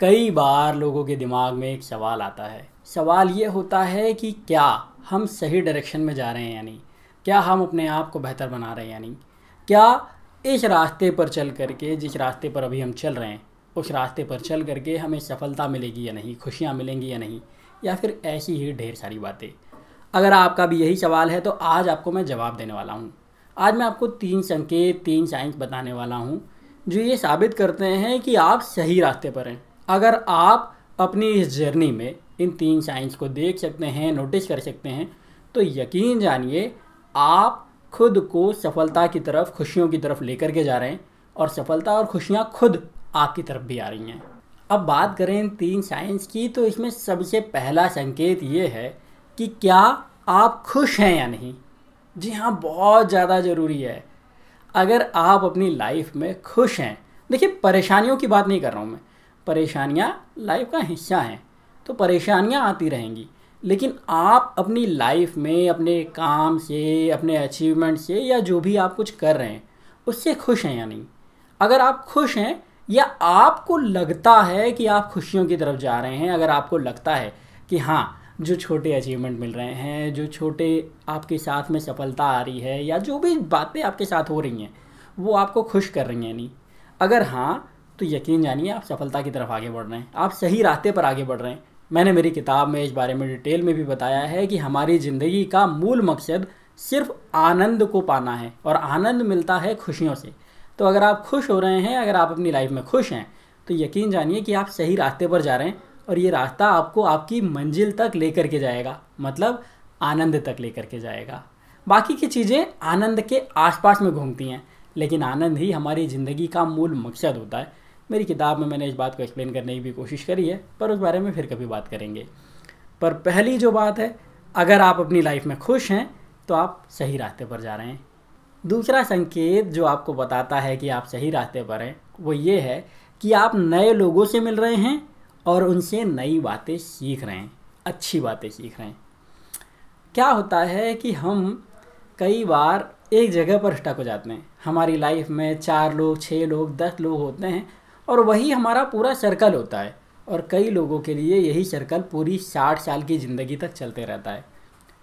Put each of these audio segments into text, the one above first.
कई बार लोगों के दिमाग में एक सवाल आता है सवाल ये होता है कि क्या हम सही डायरेक्शन में जा रहे हैं यानी क्या हम अपने आप को बेहतर बना रहे हैं यानी क्या इस रास्ते पर चल करके जिस रास्ते पर अभी हम चल रहे हैं उस रास्ते पर चल करके हमें सफलता मिलेगी या नहीं खुशियाँ मिलेंगी या नहीं या फिर ऐसी ही ढेर सारी बातें अगर आपका भी यही सवाल है तो आज आपको मैं जवाब देने वाला हूँ आज मैं आपको तीन संकेत तीन साइंस बताने वाला हूँ जो ये साबित करते हैं कि आप सही रास्ते पर हैं अगर आप अपनी इस जर्नी में इन तीन साइंस को देख सकते हैं नोटिस कर सकते हैं तो यकीन जानिए आप खुद को सफलता की तरफ खुशियों की तरफ लेकर के जा रहे हैं और सफलता और खुशियाँ खुद आपकी तरफ भी आ रही हैं अब बात करें इन तीन साइंस की तो इसमें सबसे पहला संकेत ये है कि क्या आप खुश हैं या नहीं जी हाँ बहुत ज़्यादा ज़रूरी है अगर आप अपनी लाइफ में खुश हैं देखिए परेशानियों की बात नहीं कर रहा हूँ मैं परेशानियाँ लाइफ का हिस्सा हैं तो परेशानियाँ आती रहेंगी लेकिन आप अपनी लाइफ में अपने काम से अपने अचीवमेंट से या जो भी आप कुछ कर रहे हैं उससे खुश हैं या नहीं अगर आप खुश हैं या आपको लगता है कि आप खुशियों की तरफ जा रहे हैं अगर आपको लगता है कि हाँ जो छोटे अचीवमेंट मिल रहे हैं जो छोटे आपके साथ में सफलता आ रही है या जो भी बातें आपके साथ हो रही हैं वो आपको खुश कर रही हैं नहीं अगर हाँ तो यकीन जानिए आप सफलता की तरफ आगे बढ़ रहे हैं आप सही रास्ते पर आगे बढ़ रहे हैं मैंने मेरी किताब में इस बारे में डिटेल में भी बताया है कि हमारी ज़िंदगी का मूल मकसद सिर्फ आनंद को पाना है और आनंद मिलता है खुशियों से तो अगर आप खुश हो रहे हैं अगर आप अपनी लाइफ में खुश हैं तो यकीन जानिए कि आप सही रास्ते पर जा रहे हैं और ये रास्ता आपको आपकी मंजिल तक लेकर के जाएगा मतलब आनंद तक लेकर के जाएगा बाकी की चीज़ें आनंद के आसपास में घूमती हैं लेकिन आनंद ही हमारी ज़िंदगी का मूल मकसद होता है मेरी किताब में मैंने इस बात को एक्सप्लेन करने की भी कोशिश करी है पर उस बारे में फिर कभी बात करेंगे पर पहली जो बात है अगर आप अपनी लाइफ में खुश हैं तो आप सही रास्ते पर जा रहे हैं दूसरा संकेत जो आपको बताता है कि आप सही रास्ते पर हैं वो ये है कि आप नए लोगों से मिल रहे हैं और उनसे नई बातें सीख रहे हैं अच्छी बातें सीख रहे हैं क्या होता है कि हम कई बार एक जगह पर स्टक हो जाते हैं हमारी लाइफ में चार लोग छः लोग दस लोग होते हैं और वही हमारा पूरा सर्कल होता है और कई लोगों के लिए यही सर्कल पूरी साठ साल की ज़िंदगी तक चलते रहता है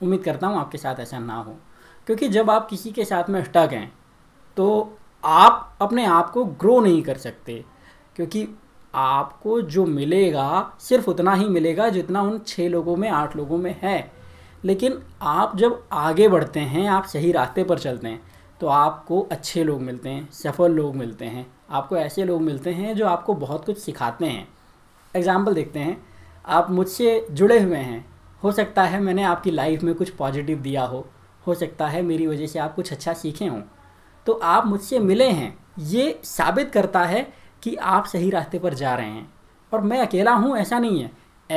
उम्मीद करता हूँ आपके साथ ऐसा ना हो क्योंकि जब आप किसी के साथ में स्टक हैं तो आप अपने आप को ग्रो नहीं कर सकते क्योंकि आपको जो मिलेगा सिर्फ उतना ही मिलेगा जितना उन छः लोगों में आठ लोगों में है लेकिन आप जब आगे बढ़ते हैं आप सही रास्ते पर चलते हैं तो आपको अच्छे लोग मिलते हैं सफल लोग मिलते हैं आपको ऐसे लोग मिलते हैं जो आपको बहुत कुछ सिखाते हैं एग्ज़ाम्पल देखते हैं आप मुझसे जुड़े हुए हैं हो सकता है मैंने आपकी लाइफ में कुछ पॉजिटिव दिया हो हो सकता है मेरी वजह से आप कुछ अच्छा सीखे हों तो आप मुझसे मिले हैं ये साबित करता है कि आप सही रास्ते पर जा रहे हैं और मैं अकेला हूँ ऐसा नहीं है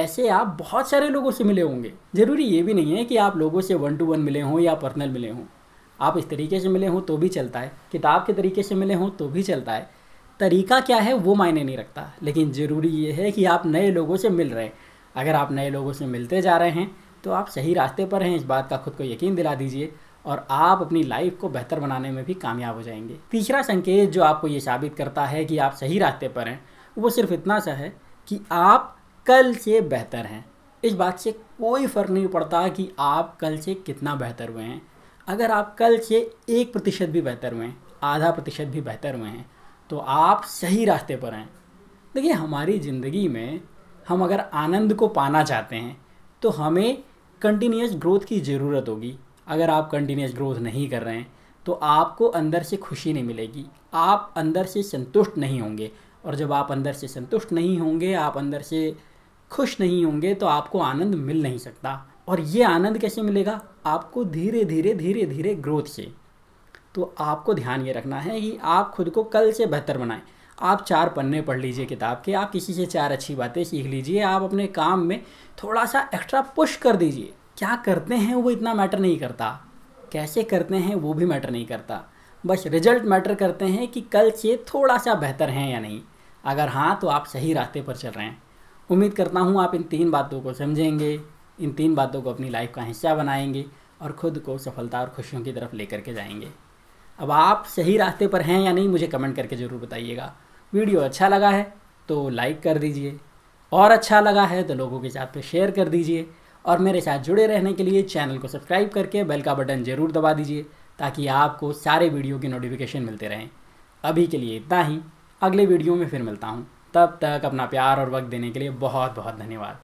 ऐसे आप बहुत सारे लोगों से मिले होंगे ज़रूरी ये भी नहीं है कि आप लोगों से वन टू वन मिले हों या पर्सनल मिले हों आप इस तरीके से मिले हों तो भी चलता है किताब के तरीके से मिले हों तो भी चलता है तरीका क्या है वो मायने नहीं रखता लेकिन ज़रूरी ये है कि आप नए लोगों से मिल रहे हैं अगर आप नए लोगों से मिलते जा रहे हैं तो आप सही रास्ते पर हैं इस बात का खुद को यकीन दिला दीजिए और आप अपनी लाइफ को बेहतर बनाने में भी कामयाब हो जाएंगे तीसरा संकेत जो आपको ये साबित करता है कि आप सही रास्ते पर हैं वो सिर्फ इतना सा है कि आप कल से बेहतर हैं इस बात से कोई फ़र्क नहीं पड़ता कि आप कल से कितना बेहतर हुए हैं अगर आप कल से एक प्रतिशत भी बेहतर हुए हैं आधा प्रतिशत भी बेहतर हुए हैं तो आप सही रास्ते पर हैं देखिए हमारी ज़िंदगी में हम अगर आनंद को पाना चाहते हैं तो हमें कंटिन्यूस ग्रोथ की ज़रूरत होगी अगर आप कंटिन्यूस ग्रोथ नहीं कर रहे हैं तो आपको अंदर से खुशी नहीं मिलेगी आप अंदर से संतुष्ट नहीं होंगे और जब आप अंदर से संतुष्ट नहीं होंगे आप अंदर से खुश नहीं होंगे तो आपको आनंद मिल नहीं सकता और ये आनंद कैसे मिलेगा आपको धीरे धीरे धीरे धीरे ग्रोथ से तो आपको ध्यान ये रखना है कि आप खुद को कल से बेहतर बनाएं आप चार पन्ने पढ़ लीजिए किताब के आप किसी से चार अच्छी बातें सीख लीजिए आप अपने काम में थोड़ा सा एक्स्ट्रा पुश कर दीजिए क्या करते हैं वो इतना मैटर नहीं करता कैसे करते हैं वो भी मैटर नहीं करता बस रिजल्ट मैटर करते हैं कि कल से थोड़ा सा बेहतर हैं या नहीं अगर हाँ तो आप सही रास्ते पर चल रहे हैं उम्मीद करता हूँ आप इन तीन बातों को समझेंगे इन तीन बातों को अपनी लाइफ का हिस्सा बनाएंगे और ख़ुद को सफलता और खुशियों की तरफ लेकर के जाएंगे अब आप सही रास्ते पर हैं या नहीं मुझे कमेंट करके ज़रूर बताइएगा वीडियो अच्छा लगा है तो लाइक कर दीजिए और अच्छा लगा है तो लोगों के साथ शेयर कर दीजिए और मेरे साथ जुड़े रहने के लिए चैनल को सब्सक्राइब करके बेल का बटन ज़रूर दबा दीजिए ताकि आपको सारे वीडियो की नोटिफिकेशन मिलते रहें अभी के लिए इतना ही अगले वीडियो में फिर मिलता हूँ तब तक अपना प्यार और वक्त देने के लिए बहुत बहुत धन्यवाद